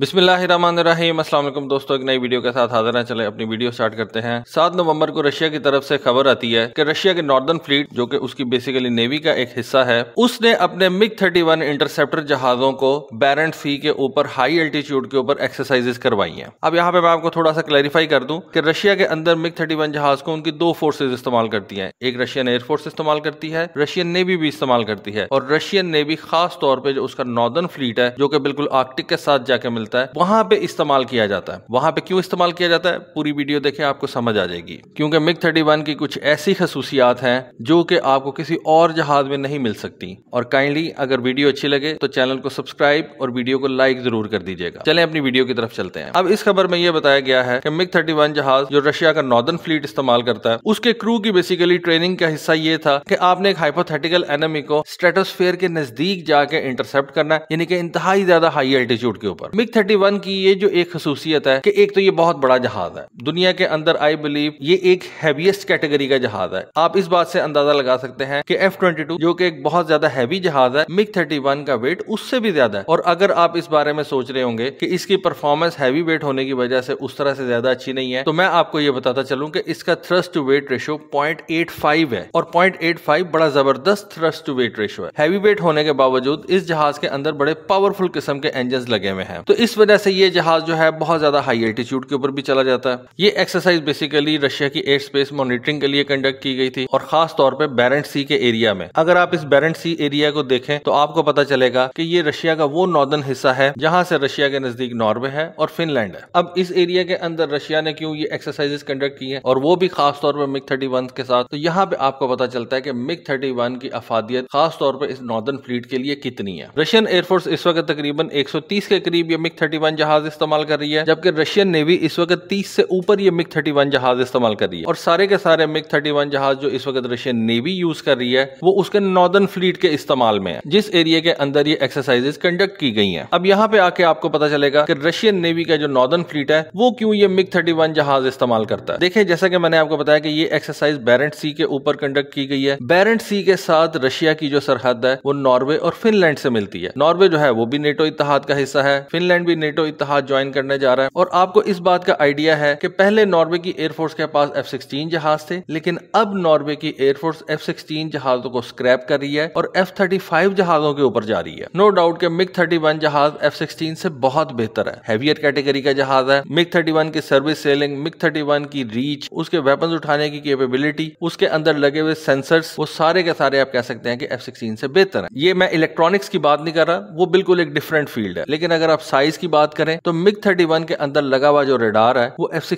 बिस्मिल्लाम असलम दोस्तों एक नई वीडियो के साथ हाजिर हैं चले अपनी वीडियो स्टार्ट करते हैं सात नवंबर को रशिया की तरफ से खबर आती है कि रशिया के नॉर्दर्न फ्लीट जो कि उसकी बेसिकली नेवी का एक हिस्सा है उसने अपने मिग 31 इंटरसेप्टर जहाजों को बैरेंट सी के ऊपर हाई एल्टीट्यूड के ऊपर एक्सरसाइजेस करवाई है अब यहाँ पे मैं आपको थोड़ा सा क्लैरिफाई कर दूँ की रशिया के अंदर मिग थर्टी जहाज को उनकी दो फोर्सेज इस्तेमाल करती है एक रशियन एयरफोर्स इस्तेमाल करती है रशियन नेवी भी इस्तेमाल करती है और रशियन नेवी खास तौर पर जो उसका नॉर्दर्न फ्लीट है जो की बिल्कुल आर्टिक के साथ जाके है मिलता है वहां पे इस्तेमाल किया जाता है वहां पे क्यों इस्तेमाल किया जाता है पूरी वीडियो देखें आपको समझ आ जाएगी क्योंकि मिग थर्टी की कुछ ऐसी खसूसियात हैं जो कि आपको किसी और जहाज में नहीं मिल सकती और काइंडली अगर वीडियो अच्छी लगे तो चैनल को सब्सक्राइब और वीडियो को लाइक जरूर कर दीजिएगा चले अपनी वीडियो की तरफ चलते हैं अब इस खबर में यह बताया गया है कि मिग थर्टी जहाज जो रशिया का नॉर्दर्न फ्लीट इस्तेमाल करता है उसके क्रू की बेसिकली ट्रेनिंग का हिस्सा ये था कि आपने एक हाइपोथेटिकल एनमी को स्ट्रेटोस्फेयर के नजदीक जाके इंटरसेप्ट करना है यानी कि इंतहाई ज्यादा हाई एल्टीट्यूड के ऊपर मिग थर्टी वन की ये जो एक खसूसियत है कि एक तो ये बहुत बड़ा जहाज है दुनिया के अंदर आई बिलीव ये एक हैवीएस्ट कैटेगरी का जहाज है आप इस बात से अंदाजा लगा सकते हैं कि एफ ट्वेंटी जो कि एक बहुत ज्यादा हैवी जहाज है मिग थर्टी का वेट उससे भी ज्यादा है और अगर आप इस बारे में सोच रहे होंगे कि इसकी परफॉर्मेंस हैवी वेट होने की वजह से उस तरह से ज्यादा अच्छी नहीं है तो मैं आपको ये बताता चलूं कि इसका thrust to weight ratio point eight five है और पॉइंट एट फाइव बड़ा जबरदस्त थ्रस्ट टू वेट रेशो है हैवी वेट होने के बावजूद इस जहाज के अंदर बड़े पावरफुल किस्म के इंजन लगे हुए हैं तो इस इस वजह से ये जहाज जो है बहुत ज्यादा हाई एल्टीट्यूड के ऊपर भी चला जाता है ये एक्सरसाइज बेसिकली रशिया की एयर स्पेस मॉनिटरिंग के लिए कंडक्ट की गई थी और खास तौर पर बैरेंट सी के एरिया में अगर आप इस बैरेंट सी एरिया को देखें तो आपको पता चलेगा की ये रशिया का वो नॉर्दर्न हिस्सा है जहां से रशिया के नजदीक नॉर्वे है और फिनलैंड है अब इस एरिया के अंदर रशिया ने क्यों ये एक्सरसाइजेस कंडक्ट की है और वो भी खास तौर पर मिग थर्टी के साथ तो यहाँ पे आपको पता चलता है कि मिग थर्टी की अफादियत खास तौर पर इस नॉर्दर्न फ्लीट के लिए कितनी है रशियन एयरफोर्स इस वक्त तकरीबन 130 के करीब या मिग थर्टी वन जहाज इस्तेमाल कर रही है जबकि रशियन नेवी इस वक्त तीस से ऊपर ये मिग थर्टी वन जहाज इस्तेमाल कर रही है और सारे के सारे मिग थर्टी जहाज जो इस वक्त रशियन नेवी यूज कर रही है वो उसके नॉर्दर्न फ्लीट के इस्तेमाल में है जिस एरिया के अंदर ये एक्सरसाइजेस कंडक्ट की गई है अब यहाँ पे आके आपको पता चलेगा कि रशियन नेवी का जो नॉर्दर्न फ्लीट है वो क्यों ये मिग थर्टी जहाज इस्तेमाल करता है देखे जैसा कि मैंने आपको बताया कि ये एक्सरसाइज बैरेंट सी के ऊपर कंडक्ट की गई है बैरेंट सी के साथ रशिया की जो सरहद है वो नॉर्वे और फिनलैंड से मिलती है नॉर्वे जो है वो भी नेटो इतिहाद का हिस्सा है फिनलैंड भी नेटो इतिहाद ज्वाइन करने जा रहा है और आपको इस बात का आइडिया है कि पहले नॉर्वे की एयरफोर्स के पास एफ सिक्सटीन जहाज थे लेकिन अब नॉर्वे की एयरफोर्स एफ सिक्सटीन जहाजों को स्क्रैप कर रही है और एफ थर्टी फाइव जहाजों के ऊपर जा रही है नो डाउट के मिग थर्टी वन जहाज एफ सिक्सटीन से बहुत बेहतर है हैवियर कैटेगरी का जहाज है मिग थर्टी वन की service ceiling MiG thirty one की रीच उसके वेपन उठाने की कैपेबिलिटी उसके अंदर लगे हुए सेंसर वो सारे के सारे आप कह सकते हैं कि एफ सिक्सटीन से बेहतर है ये मैं इलेक्ट्रॉनिक्स की बात नहीं कर रहा वो बिल्कुल एक डिफरेंट फील्ड है लेकिन अगर आप साइज प्राइस की बात करें तो मिग थर्टी के अंदर लगा हुआ जो रेडार है वो एफ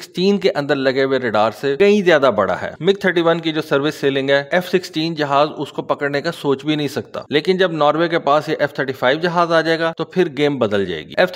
के अंदर लगे हुए रेडार से कहीं ज्यादा बड़ा है मिग थर्टी की जो सर्विस सेलिंग है एफ जहाज उसको पकड़ने का सोच भी नहीं सकता लेकिन जब नॉर्वे के पास ये एफ जहाज आ जाएगा तो फिर गेम बदल जाएगी एफ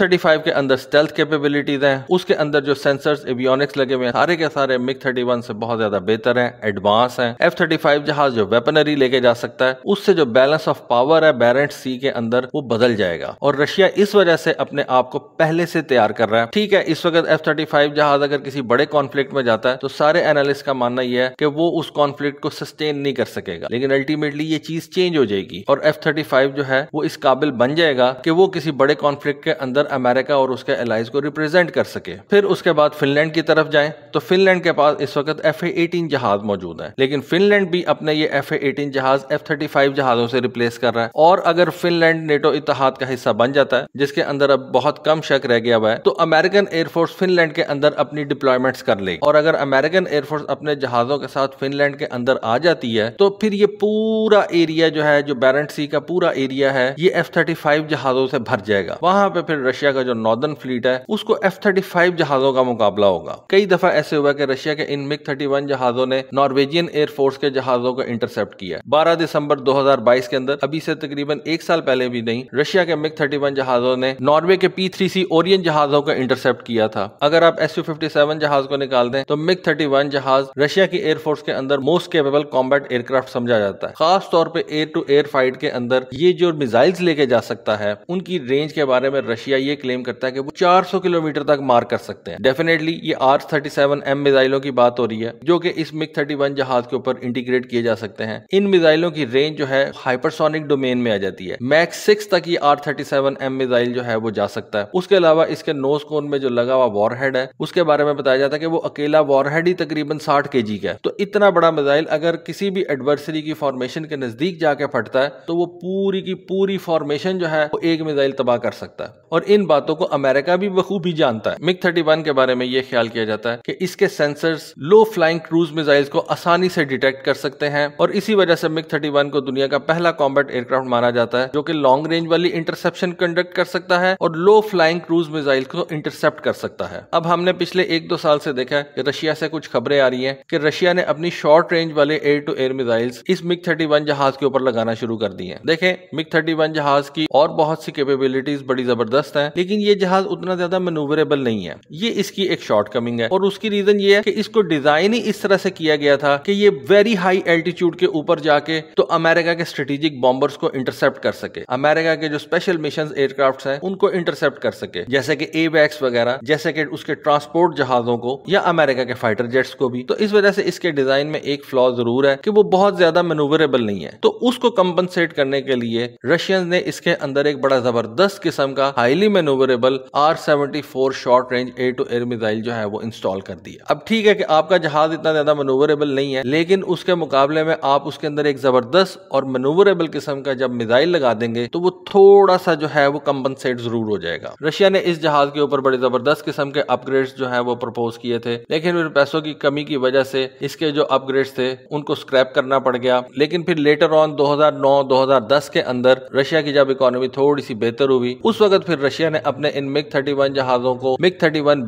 के अंदर स्टेल्थ कैपेबिलिटीज है उसके अंदर जो सेंसर एवियोनिक्स लगे हुए सारे के सारे मिग थर्टी से बहुत ज्यादा बेहतर है एडवांस है एफ जहाज जो वेपनरी लेके जा सकता है उससे जो बैलेंस ऑफ पावर है बैरेंट सी के अंदर वो बदल जाएगा और रशिया इस वजह से अपने आप आपको पहले से तैयार कर रहा है ठीक है इस वक्त एफ थर्टी फाइव जहाज अगर किसी बड़े कॉन्फ्लिक्ट में जाता है तो सारे एनालिस्ट का मानना यह है कि वो उस कॉन्फ्लिक्ट को सस्टेन नहीं कर सकेगा लेकिन अल्टीमेटली ये चीज चेंज हो जाएगी और एफ थर्टी फाइव जो है वो इस काबिल बन जाएगा कि वो किसी बड़े कॉन्फ्लिक्ट के अंदर अमेरिका और उसके एलाइज को रिप्रेजेंट कर सके फिर उसके बाद फिनलैंड की तरफ जाए तो फिनलैंड के पास इस वक्त एफ एटीन जहाज मौजूद है लेकिन फिनलैंड भी अपने ये एफ एटीन जहाज एफ थर्टी फाइव जहाजों से रिप्लेस कर रहा है और अगर फिनलैंड नेटो इतिहाद का हिस्सा बन जाता है जिसके अंदर अब बहुत बहुत कम शक रह गया हुआ है तो अमेरिकन एयरफोर्स फिनलैंड के अंदर अपनी डिप्लॉयमेंट कर ले और अगर अमेरिकन एयरफोर्स अपने जहाजों के साथ फिनलैंड के अंदर आ जाती है तो फिर ये पूरा एरिया जो है जो बैरेंट सी का पूरा एरिया है ये एफ थर्टी फाइव जहाजों से भर जाएगा वहां पे फिर रशिया का जो नॉर्दर्न फ्लीट है उसको एफ थर्टी फाइव जहाजों का मुकाबला होगा कई दफा ऐसे हुआ कि रशिया के इन मिग थर्टी वन जहाजों ने नॉर्वेजियन एयरफोर्स के जहाजों को इंटरसेप्ट किया बारह दिसंबर दो हजार बाईस के अंदर अभी से तकरीबन एक साल पहले भी नहीं रशिया के मिग थर्टी वन जहाजों ने नॉर्वे के P P three C Orion जहाजों को इंटरसेप्ट किया था अगर आप एस यू फिफ्टी सेवन जहाज को निकाल दें तो मिग थर्टी वन जहाज रशिया की एयरफोर्स के अंदर मोस्ट केपेबल कॉम्बैट एयरक्राफ्ट समझा जाता है खास तौर पर एयर टू एयर फाइट के अंदर ये जो मिजाइल्स लेके जा सकता है उनकी रेंज के बारे में रशिया ये क्लेम करता है कि वो 400 किलोमीटर तक मार कर सकते हैं डेफिनेटली ये आर थर्टी सेवन एम मिजाइलों की बात हो रही है जो कि इस मिग थर्टी वन जहाज के ऊपर इंटीग्रेट किए जा सकते हैं इन मिजाइलों की रेंज जो है हाइपरसोनिक डोमेन में आ जाती है मैक्स सिक्स तक ये R thirty seven M missile जो है वो जा सकते सकता है उसके अलावा इसके नोज कोन में जो लगा हुआ वॉरहेड है उसके बारे में बताया जाता है कि वो अकेला वॉरहेड ही तकरीबन साठ के का है तो इतना बड़ा मिजाइल अगर किसी भी एडवर्सरी की फॉर्मेशन के नजदीक जाके फटता है तो वो पूरी की पूरी फॉर्मेशन जो है वो एक मिजाइल तबाह कर सकता है और इन बातों को अमेरिका भी बखूबी जानता है मिक थर्टी के बारे में यह ख्याल किया जाता है कि इसके sensor low flying cruise missile को आसानी से डिटेक्ट कर सकते हैं और इसी वजह से मिक थर्टी को दुनिया का पहला कॉम्बैट एयरक्राफ्ट माना जाता है जो कि लॉन्ग रेंज वाली इंटरसेप्शन कंडक्ट कर सकता है और लो फ्लाइंग क्रूज मिसाइल को इंटरसेप्ट कर सकता है अब हमने पिछले एक दो साल से देखा है कि रशिया से कुछ खबरें आ रही हैं कि रशिया ने अपनी शॉर्ट रेंज वाले एयर टू एयर मिसाइल्स इस मिग 31 जहाज के ऊपर लगाना शुरू कर दी है देखे मिग थर्टी जहाज की और बहुत सी कैपेबिलिटीज बड़ी जबरदस्त है लेकिन ये जहाज उतना ज्यादा मैनूवरेबल नहीं है ये इसकी एक शॉर्ट कमिंग है और उसकी रीजन ये है कि इसको डिजाइन ही इस तरह से किया गया था कि ये वेरी हाई एल्टीट्यूड के ऊपर जाके तो अमेरिका के स्ट्रेटेजिक बॉम्बर्स को इंटरसेप्ट कर सके अमेरिका के जो स्पेशल मिशन एयरक्राफ्ट है उनको इंटरसेप्ट इंटरसेप्ट कर सके जैसे कि ए बैग्स वगैरह जैसे कि उसके ट्रांसपोर्ट जहाजों को या अमेरिका के फाइटर जेट्स को भी तो इस वजह से इसके डिजाइन में एक फ्लॉ जरूर है कि वो बहुत ज्यादा मेनूवरेबल नहीं है तो उसको कंपनसेट करने के लिए रशियंस ने इसके अंदर एक बड़ा जबरदस्त किस्म का highly manoeuvrable R seventy four short range air to air missile जो है वो इंस्टॉल कर दिया अब ठीक है कि आपका जहाज इतना ज्यादा मनूवरेबल नहीं है लेकिन उसके मुकाबले में आप उसके अंदर एक जबरदस्त और मनूवरेबल किस्म का जब मिजाइल लगा देंगे तो वो थोड़ा सा जो है वो कंपनसेट जरूर हो जाएगा जाएगा रशिया ने इस जहाज के ऊपर बड़े जबरदस्त किस्म के अपग्रेड जो है वो प्रपोज किए थे लेकिन फिर पैसों की कमी की वजह से इसके जो अपग्रेड थे उनको स्क्रैप करना पड़ गया लेकिन फिर लेटर ऑन 2009-2010 के अंदर रशिया की जब इकोनॉमी थोड़ी सी बेहतर हुई उस वक्त फिर रशिया ने अपने इन मिग थर्टी जहाजों को मिग थर्टी वन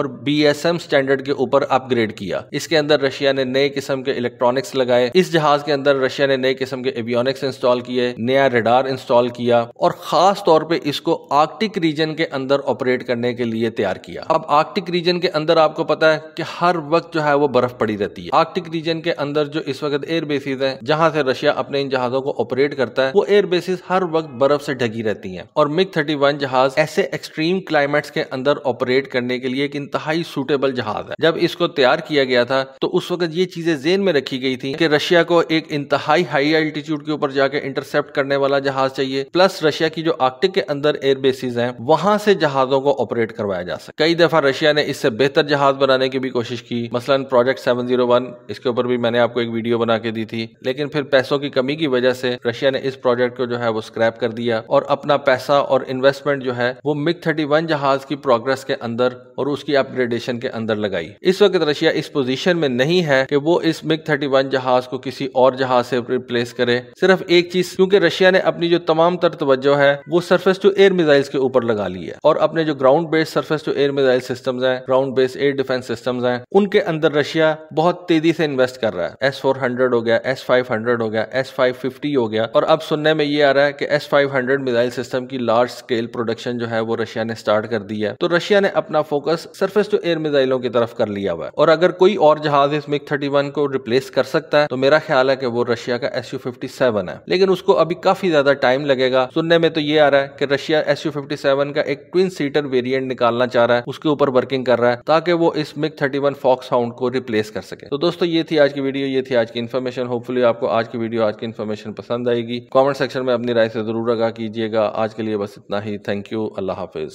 और बी स्टैंडर्ड के ऊपर अपग्रेड किया इसके अंदर रशिया ने नए किस्म के इलेक्ट्रॉनिक्स लगाए इस जहाज के अंदर रशिया ने नए किस्म के एवियोनिक्स इंस्टॉल किए नया रेडार इंस्टॉल किया और खास तौर पे इसको आर्कटिक आर्कटिक रीजन के अंदर ऑपरेट करने के लिए तैयार किया अब आर्कटिक रीजन के अंदर आपको पता है कि हर वक्त जो है वो बर्फ पड़ी रहती है आर्कटिक रीजन के अंदर जो इस वक्त एयर बेसिस है जहां से रशिया अपने इन जहाजों को ऑपरेट करता है वो एयर बेसिस हर वक्त बर्फ से ढगी रहती है और मिग थर्टी जहाज ऐसे एक्सट्रीम क्लाइमेट्स के अंदर ऑपरेट करने के लिए एक इंतहाई सूटेबल जहाज है जब इसको तैयार किया गया था तो उस वक्त ये चीजें जेन में रखी गई थी कि रशिया को एक इंतहाई हाई एल्टीट्यूड के ऊपर जाके इंटरसेप्ट करने वाला जहाज चाहिए प्लस रशिया की जो आर्कटिक के अंदर एयर बेसिस है हैं वहां से जहाजों को ऑपरेट करवाया जा सके कई दफा रशिया ने इससे बेहतर जहाज बनाने की भी कोशिश की मसलन प्रोजेक्ट 701 इसके ऊपर भी मैंने आपको एक वीडियो बना के दी थी लेकिन फिर पैसों की कमी की वजह से रशिया ने इस प्रोजेक्ट को जो है वो स्क्रैप कर दिया और अपना पैसा और इन्वेस्टमेंट जो है वो मिग थर्टी जहाज की प्रोग्रेस के अंदर और उसकी अपग्रेडेशन के अंदर लगाई इस वक्त रशिया इस पोजीशन में नहीं है कि वो इस मिग थर्टी जहाज को किसी और जहाज से रिप्लेस करे सिर्फ एक चीज क्योंकि रशिया ने अपनी जो तमाम तर तवज्जो है वो सरफेस टू एयर मिसाइल्स के ऊपर ऊपर लगा ली है और अपने जो ग्राउंड बेस्ड सर्फेस जो एयर मिजाइल सिस्टम है ground based air defence system है उनके अंदर रशिया बहुत तेजी से इन्वेस्ट कर रहा है एस हो गया एस हो गया एस हो गया और अब सुनने में ये आ रहा है कि एस फाइव मिसाइल सिस्टम की लार्ज स्केल प्रोडक्शन जो है वो रशिया ने स्टार्ट कर दी है तो रशिया ने अपना फोकस सर्फेस टू एयर मिसाइलों की तरफ कर लिया हुआ है और अगर कोई और जहाज इस मिग थर्टी वन को रिप्लेस कर सकता है तो मेरा ख्याल है कि वो रशिया का एस यू फिफ्टी सेवन है लेकिन उसको अभी काफी ज्यादा टाइम लगेगा सुनने में तो ये आ रहा है कि Russia S U fifty seven का एक ट्विन सीटर वेरिएंट निकालना चाह रहा है उसके ऊपर वर्किंग कर रहा है ताकि वो इस MiG thirty one Foxhound को रिप्लेस कर सके तो दोस्तों ये थी आज की वीडियो ये थी आज की इन्फॉर्मेशन होपफुली आपको आज की वीडियो आज की इन्फॉर्मेशन पसंद आएगी कॉमेंट सेक्शन में अपनी राय से जरूर आगा कीजिएगा आज के लिए बस इतना ही थैंक यू अल्लाह हाफिज